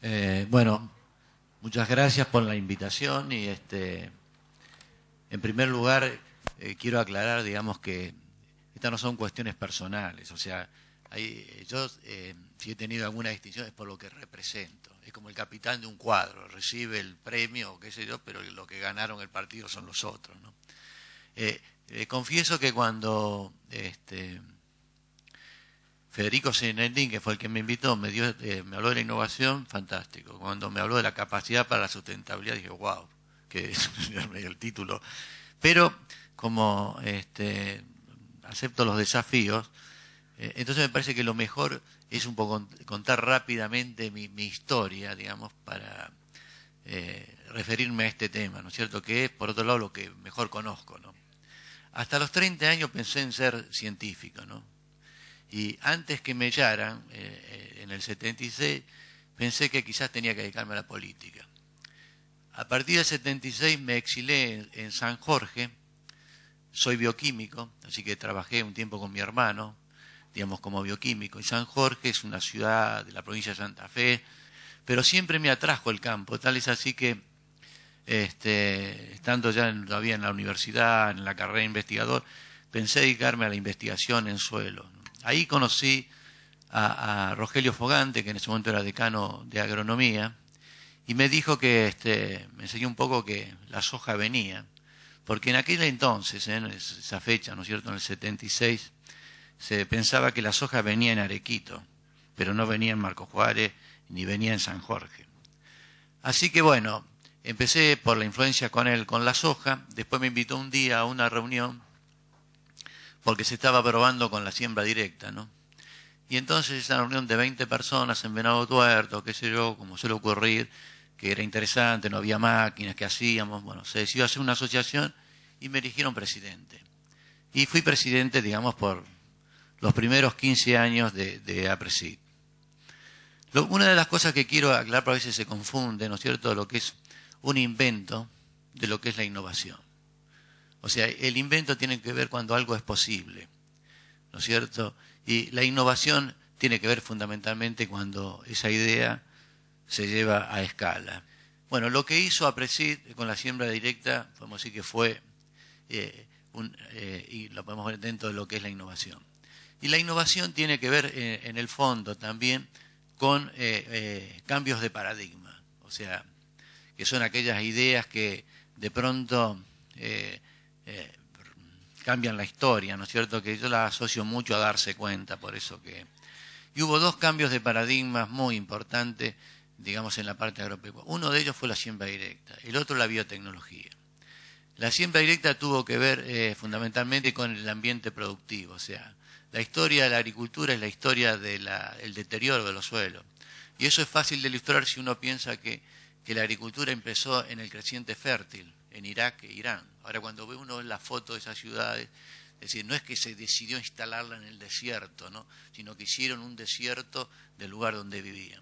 Eh, bueno, muchas gracias por la invitación y este, en primer lugar eh, quiero aclarar, digamos que estas no son cuestiones personales, o sea, yo eh, si he tenido alguna distinción es por lo que represento, es como el capitán de un cuadro, recibe el premio, qué sé yo, pero lo que ganaron el partido son los otros, confieso que cuando este, Federico Sinendín, que fue el que me invitó, me, dio, eh, me habló de la innovación, fantástico. Cuando me habló de la capacidad para la sustentabilidad, dije, wow, que es el título. Pero como este, acepto los desafíos, eh, entonces me parece que lo mejor es un poco contar rápidamente mi, historia, digamos, para eh, referirme a este tema, ¿no es cierto? Que es, por otro lado, lo que mejor conozco, ¿no? Hasta los 30 años pensé en ser científico, ¿no? Y antes que me echaran, eh, en el 76, pensé que quizás tenía que dedicarme a la política. A partir del 76 me exilé en, San Jorge, soy bioquímico, así que trabajé un tiempo con mi hermano, digamos como bioquímico, y San Jorge es una ciudad de la provincia de Santa Fe, pero siempre me atrajo el campo, tal es así que este, estando ya todavía en la universidad, en la carrera de investigador, pensé dedicarme a la investigación en suelo, Ahí conocí a, Rogelio Fogante, que en ese momento era decano de agronomía, y me dijo que, este, me enseñó un poco que la soja venía, porque en aquel entonces, en esa fecha, ¿no es cierto?, en el 76, se pensaba que la soja venía en Arequito, pero no venía en Marco Juárez ni venía en San Jorge. Así que bueno, empecé por la influencia con él con la soja, después me invitó un día a una reunión porque se estaba probando con la siembra directa, ¿no? Y entonces esa reunión de 20 personas en Venado Tuerto, qué sé yo, como suele ocurrir, que era interesante, no había máquinas, que hacíamos, bueno, se decidió hacer una asociación y me eligieron presidente. Y fui presidente, digamos, por los primeros 15 años de, de APRESID. una de las cosas que quiero aclarar, porque a veces se confunde, ¿no es cierto?, lo que es un invento de lo que es la innovación. O sea, el invento tiene que ver cuando algo es posible, ¿no es cierto? Y la innovación tiene que ver fundamentalmente cuando esa idea se lleva a escala. Bueno, lo que hizo Apresid con la siembra directa, podemos decir que fue, eh, eh, y lo podemos ver dentro de lo que es la innovación. Y la innovación tiene que ver eh, en el fondo también con cambios de paradigma, o sea, que son aquellas ideas que de pronto eh, cambian la historia, ¿no es cierto? Que yo la asocio mucho a darse cuenta, por eso que... Y hubo dos cambios de paradigmas muy importantes, digamos, en la parte agropecuaria. Uno de ellos fue la siembra directa, el otro la biotecnología. La siembra directa tuvo que ver eh, fundamentalmente con el ambiente productivo, o sea, la historia de la agricultura es la historia del deterioro de los suelos. Y eso es fácil de ilustrar si uno piensa que, que la agricultura empezó en el creciente fértil, en Irak e Irán. Ahora, cuando ve uno la foto de esas ciudades, es decir, no es que se decidió instalarla en el desierto, ¿no? sino que hicieron un desierto del lugar donde vivían.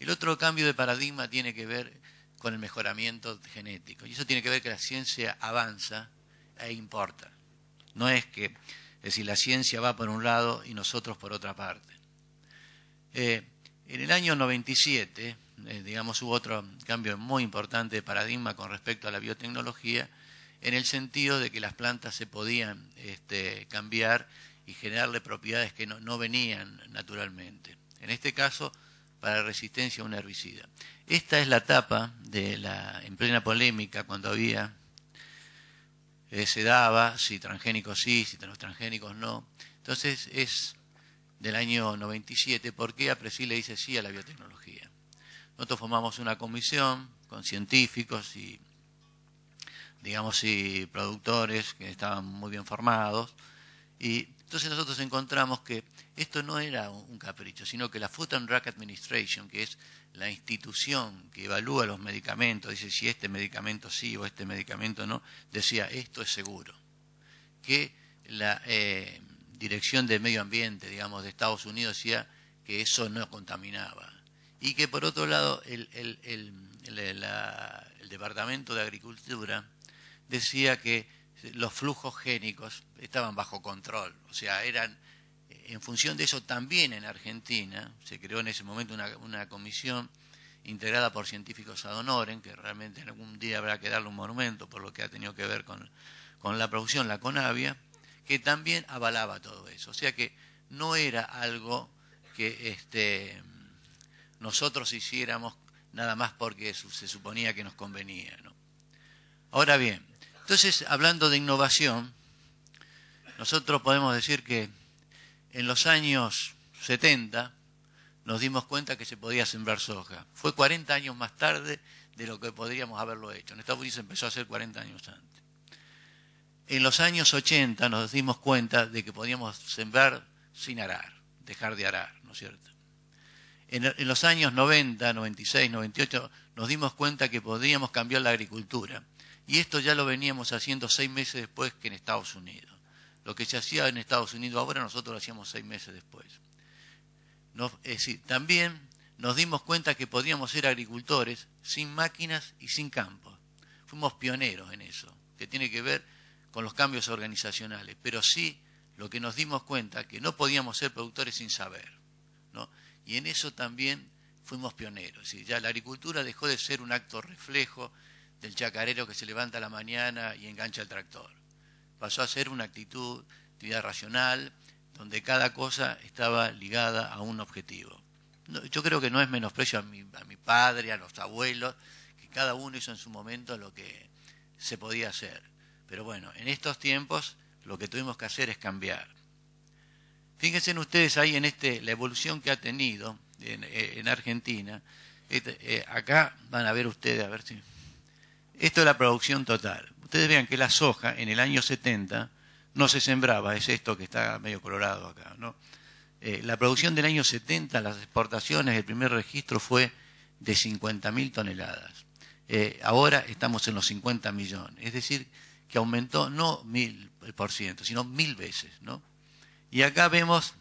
El otro cambio de paradigma tiene que ver con el mejoramiento genético. Y eso tiene que ver que la ciencia avanza e importa. No es que, la ciencia va por un lado y nosotros por otra parte. Eh, en el año 97, eh, digamos, hubo otro cambio muy importante de paradigma con respecto a la biotecnología, en el sentido de que las plantas se podían este, cambiar y generarle propiedades que no, venían naturalmente. En este caso, para resistencia a un herbicida. Esta es la etapa de la, en plena polémica cuando había, eh, se daba si transgénicos sí, si transgénicos no. Entonces es del año 97, ¿por qué Presil le dice sí a la biotecnología? Nosotros formamos una comisión con científicos y, digamos, y productores que estaban muy bien formados. Y entonces nosotros encontramos que esto no era un capricho, sino que la Food and Drug Administration, que es la institución que evalúa los medicamentos, dice si este medicamento sí o este medicamento no, decía esto es seguro. Que la eh, Dirección de Medio Ambiente, digamos, de Estados Unidos decía que eso no contaminaba y que por otro lado el, el, el, Departamento de Agricultura decía que los flujos génicos estaban bajo control, o sea, eran eh, en función de eso también en Argentina se creó en ese momento una, comisión integrada por científicos ad honorem, que realmente algún día habrá que darle un monumento por lo que ha tenido que ver con, con la producción, la Conavia, que también avalaba todo eso. O sea que no era algo que este, nosotros hiciéramos nada más porque se suponía que nos convenía. Ahora bien, entonces hablando de innovación, nosotros podemos decir que en los años 70 nos dimos cuenta que se podía sembrar soja. Fue 40 años más tarde de lo que podríamos haberlo hecho. En Estados Unidos empezó a hacer 40 años antes. En los años 80 nos dimos cuenta de que podíamos sembrar sin arar, dejar de arar, ¿no es cierto? en, los años 90, 96, 98, nos dimos cuenta que podíamos cambiar la agricultura. Y esto ya lo veníamos haciendo seis meses después que en Estados Unidos. Lo que se hacía en Estados Unidos ahora nosotros lo hacíamos seis meses después. también nos dimos cuenta que podíamos ser agricultores sin máquinas y sin campos. Fuimos pioneros en eso, que tiene que ver con los cambios organizacionales, pero sí lo que nos dimos cuenta que no podíamos ser productores sin saber. Y en eso también fuimos pioneros. Y ya la agricultura dejó de ser un acto reflejo del chacarero que se levanta a la mañana y engancha el tractor. Pasó a ser una actitud, actividad racional, donde cada cosa estaba ligada a un objetivo. yo creo que no es menosprecio a mi, a mi padre, a los abuelos, que cada uno hizo en su momento lo que se podía hacer. Pero bueno, en estos tiempos lo que tuvimos que hacer es cambiar. Fíjense ustedes ahí en este la evolución que ha tenido en, eh, Argentina. Este, eh, acá van a ver ustedes, a ver si. Esto es la producción total. Ustedes vean que la soja en el año 70 no se sembraba, es esto que está medio colorado acá. ¿no? Eh, la producción del año 70, las exportaciones, el primer registro fue de 50.000 toneladas. ahora estamos en los 50 millones, es decir, que aumentó no mil por ciento, sino mil veces, ¿no? Y acá vemos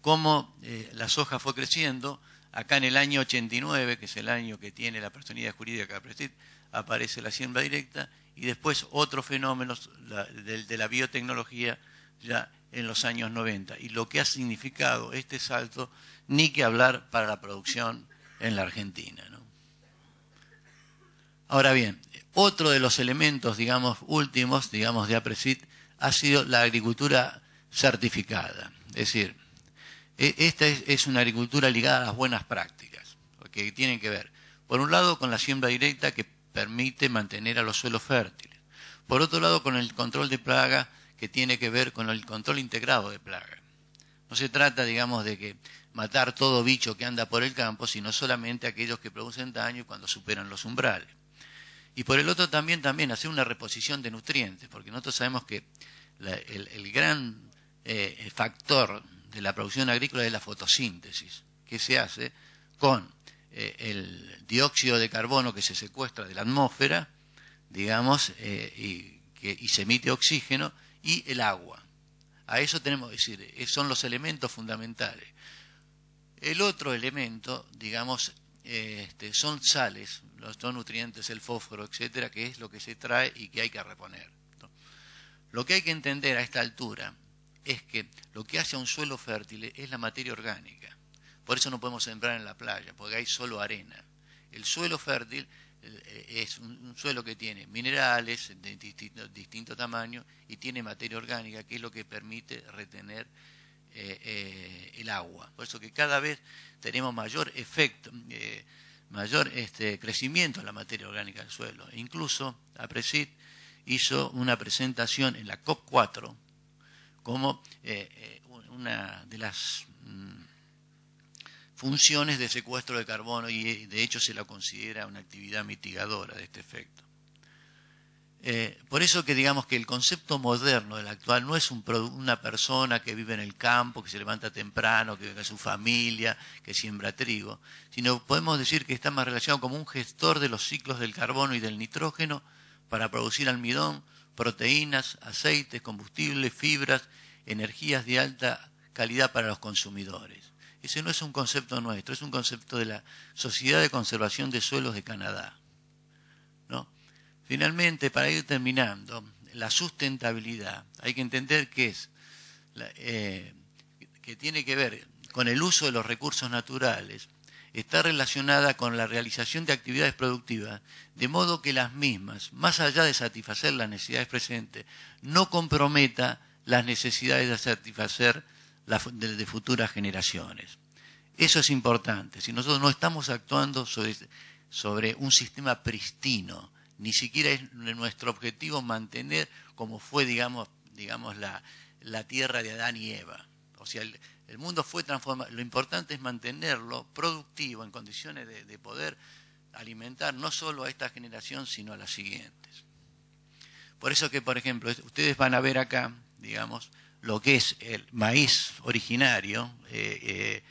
cómo eh, la soja fue creciendo. Acá en el año 89, que es el año que tiene la personalidad jurídica de Aprecit, aparece la siembra directa y después otros fenómenos de, la biotecnología ya en los años 90. Y lo que ha significado este salto, ni que hablar para la producción en la Argentina. Ahora bien, otro de los elementos, digamos, últimos, digamos, de APRESIT ha sido la agricultura certificada. Es decir, e, esta es una agricultura ligada a las buenas prácticas, que tienen que ver, por un lado, con la siembra directa que permite mantener a los suelos fértiles, por otro lado, con el control de plaga que tiene que ver con el control integrado de plaga. No se trata, digamos, de que matar todo bicho que anda por el campo, sino solamente aquellos que producen daño cuando superan los umbrales. Y por el otro también, también hacer una reposición de nutrientes, porque nosotros sabemos que el gran eh, el factor de la producción agrícola es la fotosíntesis, que se hace con eh, el dióxido de carbono que se secuestra de la atmósfera, digamos, eh, y, y se emite oxígeno, y el agua. A eso tenemos que decir, son los elementos fundamentales. El otro elemento, digamos, este, son sales, los son nutrientes, el fósforo, etcétera, que es lo que se trae y que hay que reponer. Lo que hay que entender a esta altura es que lo que hace a un suelo fértil es la materia orgánica. Por eso no podemos sembrar en la playa, porque hay solo arena. El suelo fértil eh, es un, suelo que tiene minerales de distinto, tamaño y tiene materia orgánica, que es lo que permite retener eh, eh, el agua. Por eso que cada vez tenemos mayor efecto, mayor este, crecimiento de la materia orgánica del suelo. incluso APRESID hizo una presentación en la COP4 como eh, eh, una de las mm, funciones de secuestro de carbono y eh, de hecho se la considera una actividad mitigadora de este efecto. por eso que digamos que el concepto moderno del actual no es una persona que vive en el campo, que se levanta temprano, que venga a su familia, que siembra trigo, sino podemos decir que está más relacionado como un gestor de los ciclos del carbono y del nitrógeno para producir almidón, proteínas, aceites, combustibles, fibras, energías de alta calidad para los consumidores. Ese no es un concepto nuestro, es un concepto de la Sociedad de Conservación de Suelos de Canadá. ¿no? Finalmente, para ir terminando, la sustentabilidad. Hay que entender que es eh, que tiene que ver con el uso de los recursos naturales, está relacionada con la realización de actividades productivas, de modo que las mismas, más allá de satisfacer las necesidades presentes, no comprometa las necesidades de satisfacer de futuras generaciones. Eso es importante. Si nosotros no estamos actuando sobre, un sistema pristino, ni siquiera es nuestro objetivo mantener como fue, digamos, digamos la, la tierra de Adán y Eva. O sea, el, el mundo fue transformado. Lo importante es mantenerlo productivo, en condiciones de, poder alimentar no solo a esta generación, sino a las siguientes. Por eso que, por ejemplo, ustedes van a ver acá, digamos, lo que es el maíz originario eh, eh,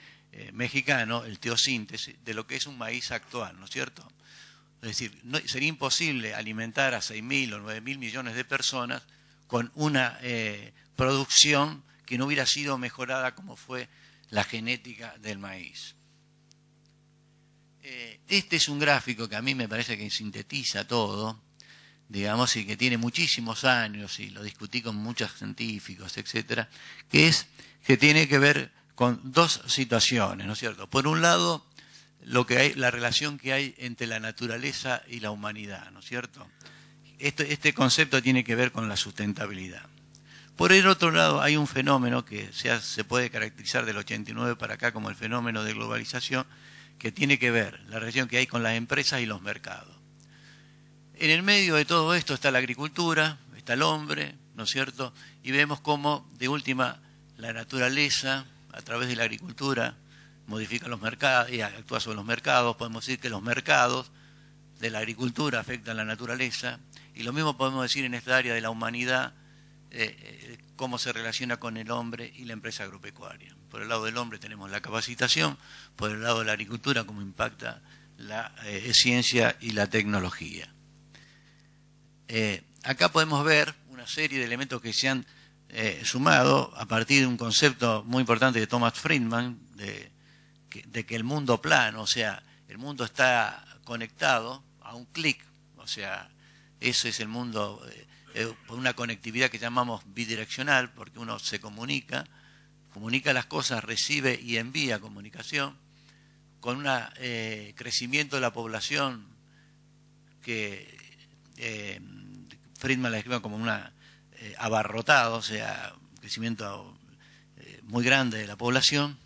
eh, mexicano, el teosíntesis, de lo que es un maíz actual, ¿no es cierto? Es decir, sería imposible alimentar a 6.000 o 9.000 millones de personas con una producción que no hubiera sido mejorada como fue la genética del maíz. Eh, este es un gráfico que a mí me parece que sintetiza todo, digamos, y que tiene muchísimos años, y lo discutí con muchos científicos, etcétera, que es que tiene que ver con dos situaciones, ¿no es cierto? Por un lado, lo que hay, la relación que hay entre la naturaleza y la humanidad, ¿no es cierto? este, este concepto tiene que ver con la sustentabilidad. Por el otro lado, hay un fenómeno que se, puede caracterizar del 89 para acá como el fenómeno de globalización, que tiene que ver la relación que hay con las empresas y los mercados. En el medio de todo esto está la agricultura, está el hombre, ¿no es cierto? Y vemos cómo, de última, la naturaleza, a través de la agricultura, modifica los mercados y actúa sobre los mercados. Podemos decir que los mercados de la agricultura afectan la naturaleza. Y lo mismo podemos decir en esta área de la humanidad, eh, eh, cómo se relaciona con el hombre y la empresa agropecuaria. Por el lado del hombre tenemos la capacitación, por el lado de la agricultura cómo impacta la eh, ciencia y la tecnología. acá podemos ver una serie de elementos que se han sumado a partir de un concepto muy importante de Thomas Friedman, de, de que el mundo plano, o sea, el mundo está conectado a un clic, o sea, ese es el mundo eh, por una conectividad que llamamos bidireccional, porque uno se comunica, comunica las cosas, recibe y envía comunicación, con un eh, crecimiento de la población que eh, Friedman la describe como una eh, abarrotado, o sea, crecimiento muy grande de la población,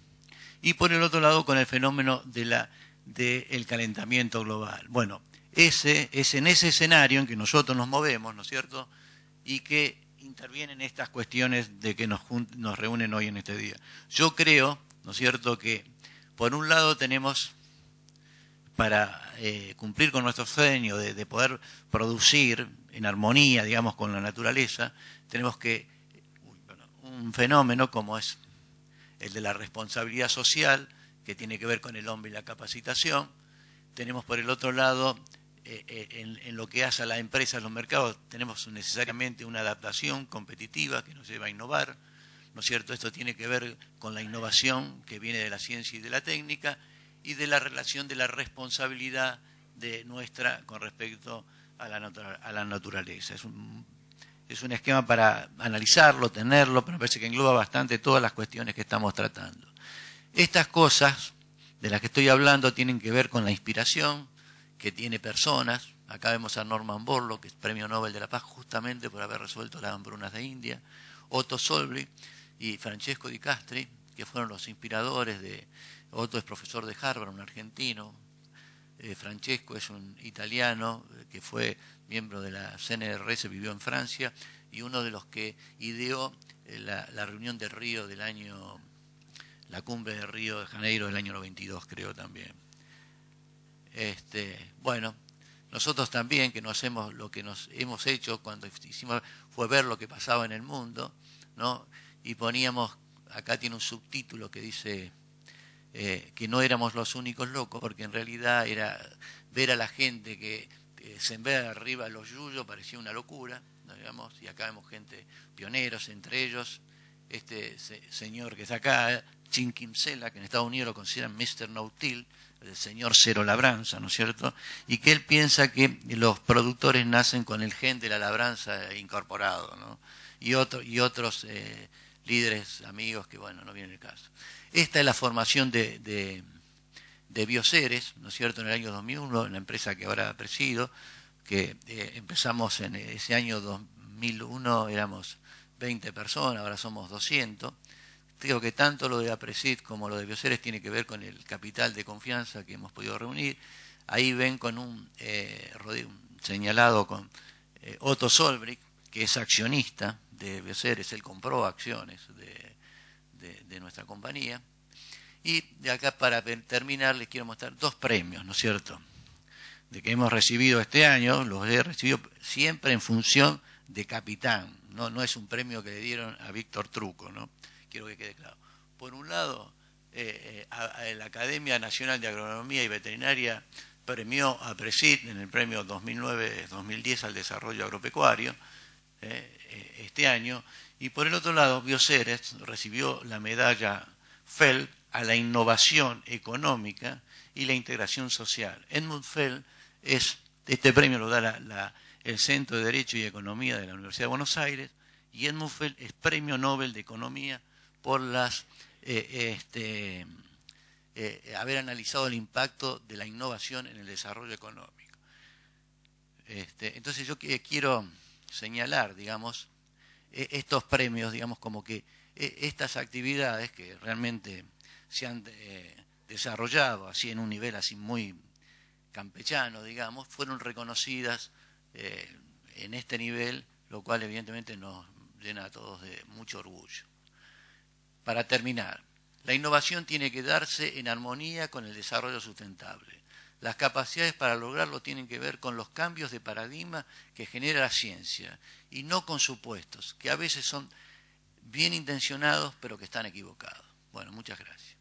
y por el otro lado con el fenómeno de la del calentamiento global. Bueno, ese es en ese escenario en que nosotros nos movemos, ¿no es cierto? Y que intervienen estas cuestiones de que nos, nos reúnen hoy en este día. Yo creo, ¿no es cierto?, que por un lado tenemos para eh, cumplir con nuestro sueño de, poder producir en armonía, digamos, con la naturaleza, tenemos que un fenómeno como es el de la responsabilidad social, que tiene que ver con el hombre y la capacitación. Tenemos por el otro lado eh, eh, en, lo que hace a la empresa, los mercados, tenemos necesariamente una adaptación competitiva que nos lleva a innovar, ¿no es cierto? Esto tiene que ver con la innovación que viene de la ciencia y de la técnica y de la relación de la responsabilidad de nuestra con respecto a la, naturaleza. Es un, es un esquema para analizarlo, tenerlo, pero me parece que engloba bastante todas las cuestiones que estamos tratando. Estas cosas de las que estoy hablando tienen que ver con la inspiración, que tiene personas. Acá vemos a Norman Borlo, que es premio Nobel de la Paz justamente por haber resuelto las hambrunas de India. Otto Solbri y Francesco Di Castri, que fueron los inspiradores de... Otto es profesor de Harvard, un argentino. Eh, Francesco es un italiano eh, que fue miembro de la CNRS, vivió en Francia y uno de los que ideó eh, la, la reunión de Río del año, la cumbre de Río de Janeiro del año 92, creo también. Este, bueno, nosotros también, que no hacemos lo que nos hemos hecho cuando hicimos, fue ver lo que pasaba en el mundo, ¿no? Y poníamos, acá tiene un subtítulo que dice eh, que no éramos los únicos locos, porque en realidad era ver a la gente que se de arriba los yuyos parecía una locura, y acá vemos gente, pioneros entre ellos, este señor que está acá, Jim que en Estados Unidos lo consideran Mr. No el señor Cero Labranza, ¿no es cierto? Y que él piensa que los productores nacen con el gen de la labranza incorporado, ¿no? Y, otro, y otros eh, líderes, amigos, que bueno, no viene el caso. Esta es la formación de, de, Bioceres, ¿no es cierto?, en el año 2001, en la empresa que ahora presido, que eh, empezamos en ese año 2001, éramos 20 personas, ahora somos 200. Creo que tanto lo de apresid como lo de Bioceres tiene que ver con el capital de confianza que hemos podido reunir. Ahí ven con un, eh, señalado con eh, Otto Solbrick, que es accionista de Bioceres, él compró acciones de, nuestra compañía. Y de acá para terminar les quiero mostrar dos premios, ¿no es cierto? De que hemos recibido este año, los he recibido siempre en función de capitán, no, no es un premio que le dieron a Víctor Truco, ¿no? quiero que quede claro. Por un lado, eh, eh, la Academia Nacional de Agronomía y Veterinaria premió a presid en el premio 2009-2010 al desarrollo agropecuario eh, este año. Y por el otro lado, Bioceres recibió la medalla FEL a la innovación económica y la integración social. Edmund Fell es, este premio lo da el Centro de Derecho y Economía de la Universidad de Buenos Aires y Edmund Fell es Premio Nobel de Economía por las eh, este, eh, haber analizado el impacto de la innovación en el desarrollo económico. Este, entonces yo quiero señalar, digamos, e, estos premios, digamos, como que e, estas actividades que realmente se han eh, desarrollado así en un nivel así muy campechano, digamos, fueron reconocidas en este nivel, lo cual evidentemente nos llena a todos de mucho orgullo. Para terminar, la innovación tiene que darse en armonía con el desarrollo sustentable. Las capacidades para lograrlo tienen que ver con los cambios de paradigma que genera la ciencia y no con supuestos, que a veces son bien intencionados pero que están equivocados. Bueno, muchas gracias.